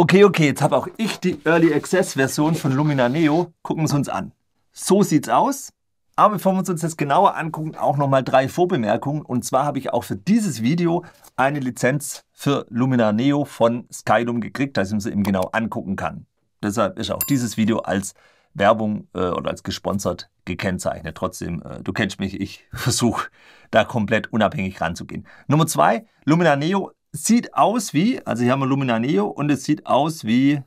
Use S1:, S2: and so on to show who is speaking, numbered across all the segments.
S1: Okay, okay, jetzt habe auch ich die Early Access Version von Lumina Neo. Gucken wir es uns an. So sieht's aus. Aber bevor wir uns das genauer angucken, auch nochmal drei Vorbemerkungen. Und zwar habe ich auch für dieses Video eine Lizenz für Lumina Neo von Skylum gekriegt, dass ich mir sie eben genau angucken kann. Deshalb ist auch dieses Video als Werbung äh, oder als gesponsert gekennzeichnet. Trotzdem, äh, du kennst mich, ich versuche da komplett unabhängig ranzugehen. Nummer zwei, Lumina Neo sieht aus wie, also hier haben wir Lumina Neo und es sieht aus wie,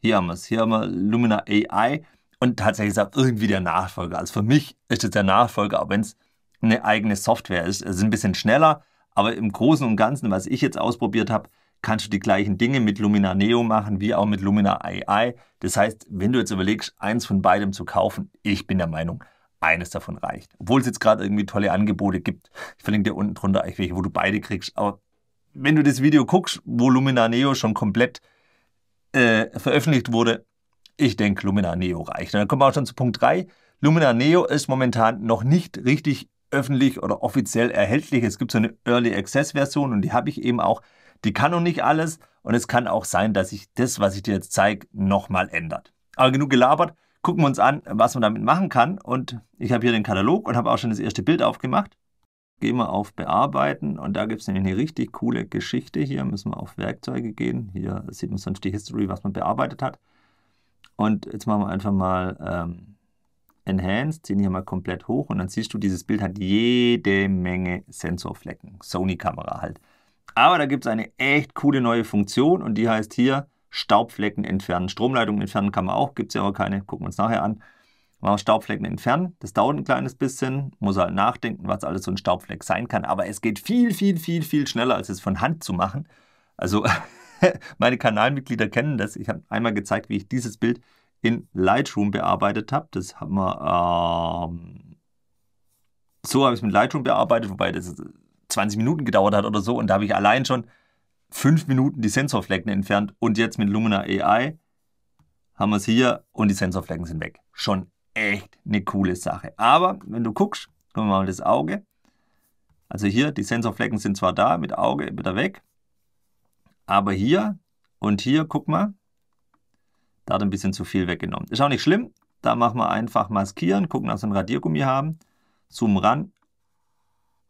S1: hier haben wir es, hier haben wir Lumina AI und tatsächlich ist auch irgendwie der Nachfolger. Also für mich ist es der Nachfolger, auch wenn es eine eigene Software ist. Es ist ein bisschen schneller, aber im Großen und Ganzen, was ich jetzt ausprobiert habe, kannst du die gleichen Dinge mit Lumina Neo machen, wie auch mit Lumina AI. Das heißt, wenn du jetzt überlegst, eins von beidem zu kaufen, ich bin der Meinung, eines davon reicht. Obwohl es jetzt gerade irgendwie tolle Angebote gibt. Ich verlinke dir unten drunter welche, wo du beide kriegst. Aber wenn du das Video guckst, wo Lumina Neo schon komplett äh, veröffentlicht wurde, ich denke, Lumina Neo reicht. Und dann kommen wir auch schon zu Punkt 3. Lumina Neo ist momentan noch nicht richtig öffentlich oder offiziell erhältlich. Es gibt so eine Early Access Version und die habe ich eben auch. Die kann noch nicht alles und es kann auch sein, dass sich das, was ich dir jetzt zeige, nochmal ändert. Aber genug gelabert, gucken wir uns an, was man damit machen kann. Und ich habe hier den Katalog und habe auch schon das erste Bild aufgemacht gehen wir auf Bearbeiten und da gibt es nämlich eine richtig coole Geschichte. Hier müssen wir auf Werkzeuge gehen. Hier sieht man sonst die History, was man bearbeitet hat. Und jetzt machen wir einfach mal ähm, Enhance, ziehen hier mal komplett hoch und dann siehst du, dieses Bild hat jede Menge Sensorflecken. Sony-Kamera halt. Aber da gibt es eine echt coole neue Funktion und die heißt hier Staubflecken entfernen. Stromleitungen entfernen kann man auch, gibt es ja aber keine. Gucken wir uns nachher an. Wenn wir Staubflecken entfernen, das dauert ein kleines bisschen, muss halt nachdenken, was alles so ein Staubfleck sein kann. Aber es geht viel, viel, viel, viel schneller, als es von Hand zu machen. Also meine Kanalmitglieder kennen das. Ich habe einmal gezeigt, wie ich dieses Bild in Lightroom bearbeitet habe. Das haben wir ähm, so habe ich es mit Lightroom bearbeitet, wobei das 20 Minuten gedauert hat oder so. Und da habe ich allein schon fünf Minuten die Sensorflecken entfernt. Und jetzt mit Lumina AI haben wir es hier und die Sensorflecken sind weg. Schon echt eine coole Sache. Aber wenn du guckst, gucken wir mal das Auge. Also hier, die Sensorflecken sind zwar da, mit Auge wieder weg. Aber hier und hier, guck mal, da hat ein bisschen zu viel weggenommen. Ist auch nicht schlimm. Da machen wir einfach maskieren, gucken, ob wir ein Radiergummi haben, zoomen ran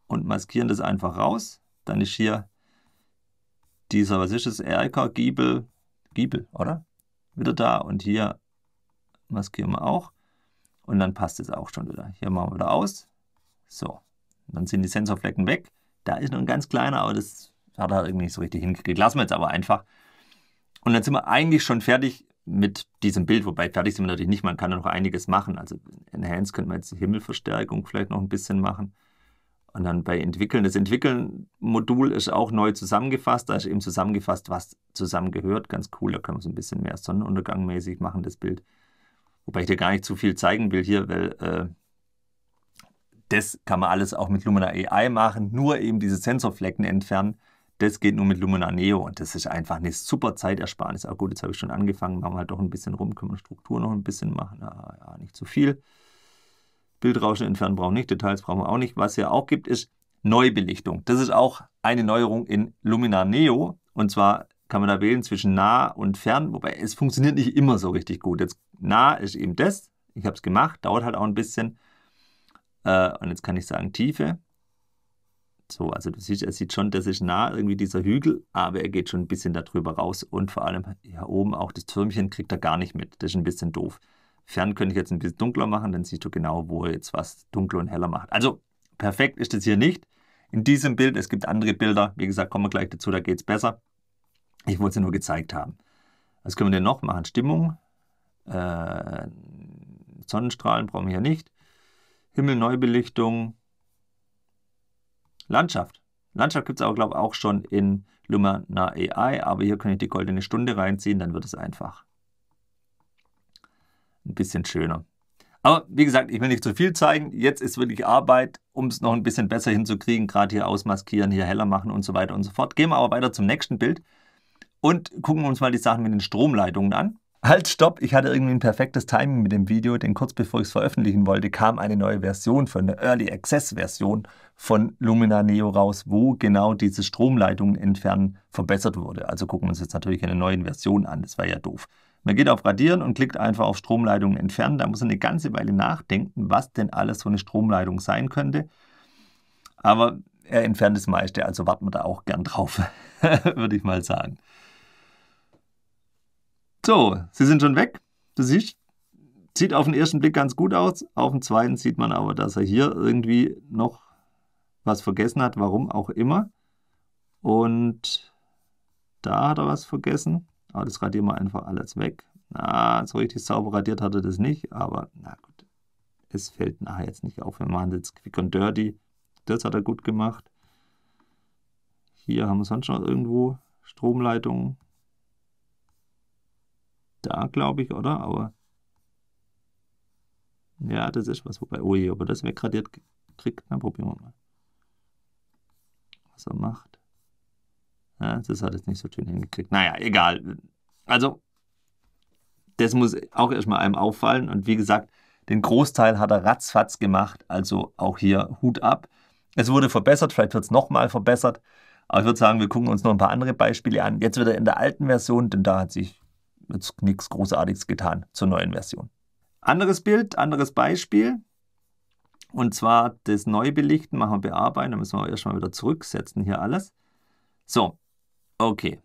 S1: und maskieren das einfach raus. Dann ist hier dieser, was ist das, Erker, Giebel, Giebel, oder? Wieder da und hier maskieren wir auch und dann passt es auch schon wieder. Hier machen wir wieder aus. So, dann sind die Sensorflecken weg. Da ist noch ein ganz kleiner, aber das hat er irgendwie nicht so richtig hingekriegt. Lassen wir jetzt aber einfach. Und dann sind wir eigentlich schon fertig mit diesem Bild, wobei fertig sind wir natürlich nicht, man kann da noch einiges machen. Also Enhance könnte man jetzt die Himmelverstärkung vielleicht noch ein bisschen machen. Und dann bei Entwickeln, das Entwickeln-Modul ist auch neu zusammengefasst. Da ist eben zusammengefasst, was zusammengehört. Ganz cool, da können wir so ein bisschen mehr Sonnenuntergang mäßig machen, das Bild. Wobei ich dir gar nicht zu viel zeigen will hier, weil äh, das kann man alles auch mit Lumina AI machen, nur eben diese Sensorflecken entfernen. Das geht nur mit Lumina Neo und das ist einfach eine super Zeitersparnis. Aber ah, gut, jetzt habe ich schon angefangen, machen wir halt doch ein bisschen rum, können wir Struktur noch ein bisschen machen, na, ah, ja, nicht zu viel. Bildrauschen entfernen brauchen wir nicht, Details brauchen wir auch nicht. Was hier auch gibt, ist Neubelichtung. Das ist auch eine Neuerung in Lumina Neo und zwar kann man da wählen zwischen nah und fern, wobei es funktioniert nicht immer so richtig gut. Jetzt nah ist eben das. Ich habe es gemacht, dauert halt auch ein bisschen. Äh, und jetzt kann ich sagen Tiefe. So, also du siehst, er sieht schon, das ist nah irgendwie dieser Hügel, aber er geht schon ein bisschen darüber raus und vor allem hier oben auch das Türmchen kriegt er gar nicht mit. Das ist ein bisschen doof. Fern könnte ich jetzt ein bisschen dunkler machen, dann siehst du genau, wo er jetzt was dunkler und heller macht. Also perfekt ist das hier nicht. In diesem Bild, es gibt andere Bilder, wie gesagt, kommen wir gleich dazu, da geht es besser. Ich wollte sie nur gezeigt haben. Was können wir denn noch machen? Stimmung, äh, Sonnenstrahlen brauchen wir hier nicht. Himmelneubelichtung. Landschaft. Landschaft gibt es aber, glaube ich, auch schon in Lumina AI, aber hier kann ich die goldene Stunde reinziehen, dann wird es einfach ein bisschen schöner. Aber wie gesagt, ich will nicht zu viel zeigen. Jetzt ist wirklich Arbeit, um es noch ein bisschen besser hinzukriegen. Gerade hier ausmaskieren, hier heller machen und so weiter und so fort. Gehen wir aber weiter zum nächsten Bild und gucken uns mal die Sachen mit den Stromleitungen an. Halt, stopp, ich hatte irgendwie ein perfektes Timing mit dem Video, denn kurz bevor ich es veröffentlichen wollte, kam eine neue Version von der Early Access Version von Lumina Neo raus, wo genau diese Stromleitungen entfernen verbessert wurde. Also gucken wir uns jetzt natürlich eine neue Version an, das war ja doof. Man geht auf Radieren und klickt einfach auf Stromleitungen entfernen. Da muss man eine ganze Weile nachdenken, was denn alles so eine Stromleitung sein könnte. Aber er entfernt das meiste, also warten wir da auch gern drauf, würde ich mal sagen. So, sie sind schon weg. Du siehst, sieht auf den ersten Blick ganz gut aus. Auf den zweiten sieht man aber, dass er hier irgendwie noch was vergessen hat, warum auch immer. Und da hat er was vergessen. Aber das radieren wir einfach alles weg. Na, so richtig sauber radiert hat er das nicht, aber na gut. Es fällt nachher jetzt nicht auf. Wir machen jetzt quick und dirty. Das hat er gut gemacht. Hier haben wir sonst noch irgendwo Stromleitungen da, glaube ich, oder? Aber. Ja, das ist was, wobei. Ui, oh ob er das wegradiert kriegt, na, probieren wir mal. Was er macht. Ja, das hat er jetzt nicht so schön hingekriegt. Naja, egal. Also, das muss auch erstmal einem auffallen. Und wie gesagt, den Großteil hat er ratzfatz gemacht. Also auch hier Hut ab. Es wurde verbessert, vielleicht wird es nochmal verbessert. Aber ich würde sagen, wir gucken uns noch ein paar andere Beispiele an. Jetzt wieder in der alten Version, denn da hat sich jetzt nichts Großartiges getan zur neuen Version. Anderes Bild, anderes Beispiel. Und zwar das Neubelichten machen wir bearbeiten. Da müssen wir erstmal wieder zurücksetzen hier alles. So, okay.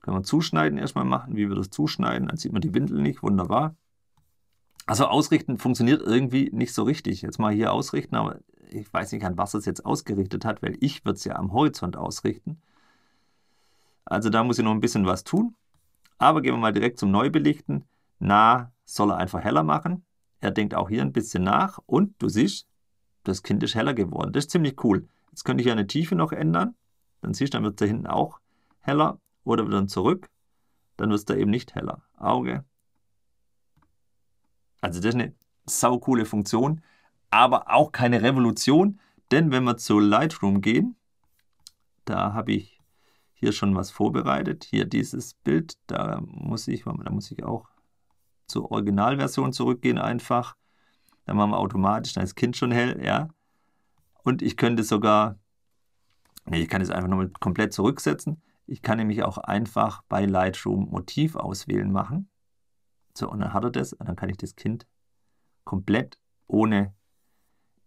S1: Können wir zuschneiden erstmal machen, wie wir das zuschneiden. Dann sieht man die Windel nicht, wunderbar. Also ausrichten funktioniert irgendwie nicht so richtig. Jetzt mal hier ausrichten, aber ich weiß nicht, an was es jetzt ausgerichtet hat, weil ich würde es ja am Horizont ausrichten. Also da muss ich noch ein bisschen was tun. Aber gehen wir mal direkt zum Neubelichten. Na, soll er einfach heller machen. Er denkt auch hier ein bisschen nach und du siehst, das Kind ist heller geworden. Das ist ziemlich cool. Jetzt könnte ich ja eine Tiefe noch ändern. Dann siehst du, dann wird es da hinten auch heller oder dann zurück. Dann wird es da eben nicht heller. Auge. Also das ist eine saukoole Funktion, aber auch keine Revolution. Denn wenn wir zu Lightroom gehen, da habe ich hier schon was vorbereitet. Hier dieses Bild, da muss ich, da muss ich auch zur Originalversion zurückgehen einfach. Dann machen wir automatisch, dann ist das Kind schon hell, ja. Und ich könnte sogar, nee, ich kann es einfach nochmal komplett zurücksetzen. Ich kann nämlich auch einfach bei Lightroom Motiv auswählen machen. So, und dann hat er das und dann kann ich das Kind komplett ohne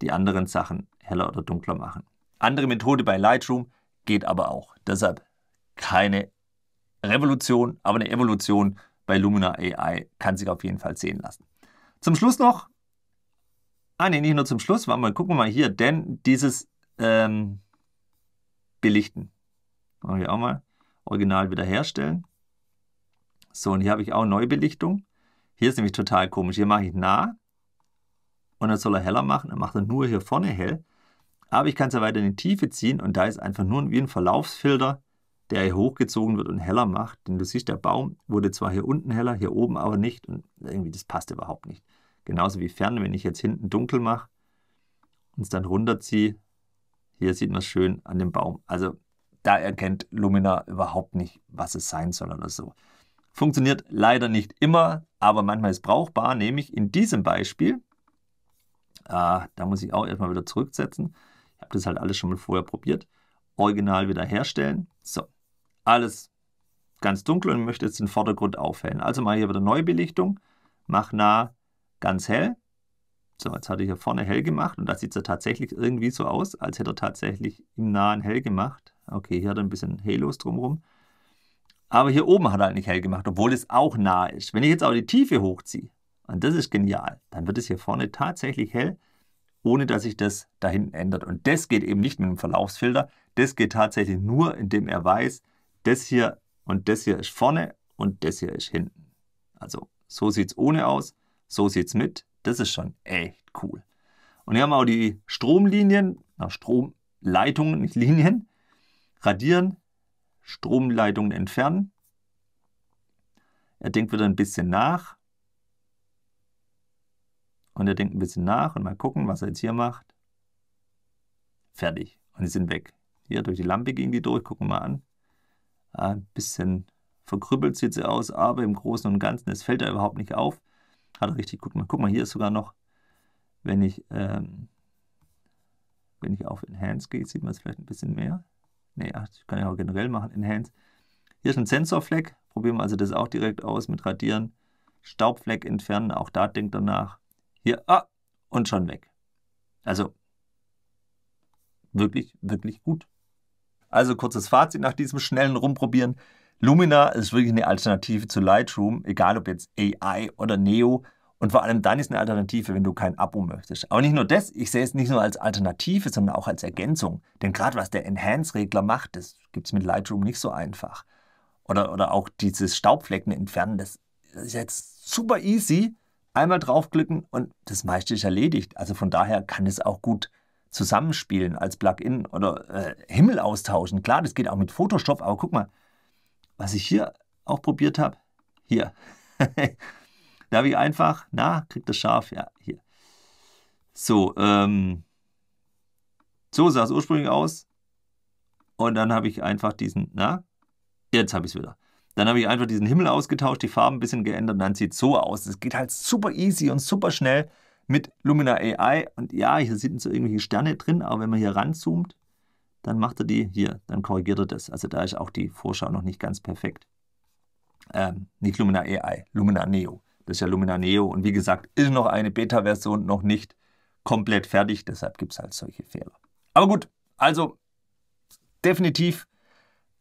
S1: die anderen Sachen heller oder dunkler machen. Andere Methode bei Lightroom geht aber auch. Deshalb keine Revolution, aber eine Evolution bei Lumina AI kann sich auf jeden Fall sehen lassen. Zum Schluss noch, ah nee, nicht nur zum Schluss, mal gucken wir mal hier, denn dieses ähm, Belichten. Machen ich auch mal original wiederherstellen. So, und hier habe ich auch Neubelichtung. Hier ist nämlich total komisch. Hier mache ich nah und dann soll er heller machen. Dann macht er nur hier vorne hell. Aber ich kann es ja weiter in die Tiefe ziehen und da ist einfach nur wie ein Verlaufsfilter der hier hochgezogen wird und heller macht. Denn du siehst, der Baum wurde zwar hier unten heller, hier oben aber nicht. Und irgendwie, das passt überhaupt nicht. Genauso wie Ferne, wenn ich jetzt hinten dunkel mache und es dann runterziehe, hier sieht man es schön an dem Baum. Also da erkennt Lumina überhaupt nicht, was es sein soll oder so. Funktioniert leider nicht immer, aber manchmal ist brauchbar, nämlich in diesem Beispiel. Ah, da muss ich auch erstmal wieder zurücksetzen. Ich habe das halt alles schon mal vorher probiert. Original wieder herstellen. So, alles ganz dunkel und möchte jetzt den Vordergrund aufhellen. Also mache ich hier wieder Neubelichtung, mache nah ganz hell. So, jetzt hat er hier vorne hell gemacht und da sieht es ja tatsächlich irgendwie so aus, als hätte er tatsächlich im Nahen hell gemacht. Okay, hier hat er ein bisschen Halos drumherum. Aber hier oben hat er halt nicht hell gemacht, obwohl es auch nah ist. Wenn ich jetzt aber die Tiefe hochziehe, und das ist genial, dann wird es hier vorne tatsächlich hell, ohne dass sich das da hinten ändert. Und das geht eben nicht mit einem Verlaufsfilter, das geht tatsächlich nur, indem er weiß, das hier und das hier ist vorne und das hier ist hinten. Also so sieht es ohne aus, so sieht es mit. Das ist schon echt cool. Und hier haben wir auch die Stromlinien, na, Stromleitungen, nicht Linien, radieren, Stromleitungen entfernen. Er denkt wieder ein bisschen nach. Und er denkt ein bisschen nach und mal gucken, was er jetzt hier macht. Fertig. Und die sind weg. Hier durch die Lampe gehen die durch, gucken wir mal an. Ah, ein bisschen verkrüppelt sieht sie aus, aber im Großen und Ganzen, es fällt da überhaupt nicht auf. Hat richtig gut gemacht. Guck mal, hier ist sogar noch, wenn ich, ähm, wenn ich auf Enhance gehe, sieht man es vielleicht ein bisschen mehr. Ne, ach, ich kann ich auch generell machen, Enhance. Hier ist ein Sensorfleck, probieren wir also das auch direkt aus mit Radieren. Staubfleck entfernen, auch da denkt danach. Hier, ah, und schon weg. Also, wirklich, wirklich gut. Also kurzes Fazit nach diesem schnellen Rumprobieren. Lumina ist wirklich eine Alternative zu Lightroom, egal ob jetzt AI oder Neo. Und vor allem dann ist eine Alternative, wenn du kein Abo möchtest. Aber nicht nur das, ich sehe es nicht nur als Alternative, sondern auch als Ergänzung. Denn gerade was der Enhance-Regler macht, das gibt es mit Lightroom nicht so einfach. Oder, oder auch dieses Staubflecken entfernen, das ist jetzt super easy. Einmal draufklicken und das meiste ist erledigt. Also von daher kann es auch gut funktionieren zusammenspielen als Plugin oder äh, Himmel austauschen. Klar, das geht auch mit Photoshop, aber guck mal, was ich hier auch probiert habe. Hier. da habe ich einfach, na, kriegt das scharf, ja, hier. So, ähm, so sah es ursprünglich aus. Und dann habe ich einfach diesen, na, jetzt habe ich es wieder. Dann habe ich einfach diesen Himmel ausgetauscht, die Farben ein bisschen geändert und dann sieht es so aus. Es geht halt super easy und super schnell mit Lumina AI. Und ja, hier sind so irgendwelche Sterne drin, aber wenn man hier ranzoomt, dann macht er die hier, dann korrigiert er das. Also da ist auch die Vorschau noch nicht ganz perfekt. Ähm, nicht Lumina AI, Lumina Neo. Das ist ja Lumina Neo. Und wie gesagt, ist noch eine Beta-Version, noch nicht komplett fertig. Deshalb gibt es halt solche Fehler. Aber gut, also definitiv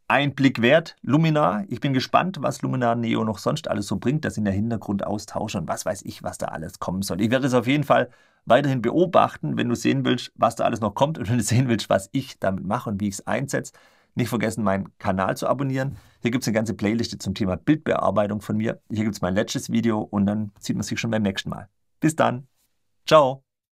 S1: ein Blick wert. Luminar, ich bin gespannt, was Luminar Neo noch sonst alles so bringt. Das sind ja Hintergrundaustausche und was weiß ich, was da alles kommen soll. Ich werde es auf jeden Fall weiterhin beobachten, wenn du sehen willst, was da alles noch kommt und wenn du sehen willst, was ich damit mache und wie ich es einsetze. Nicht vergessen, meinen Kanal zu abonnieren. Hier gibt es eine ganze Playliste zum Thema Bildbearbeitung von mir. Hier gibt es mein letztes Video und dann sieht man sich schon beim nächsten Mal. Bis dann. Ciao.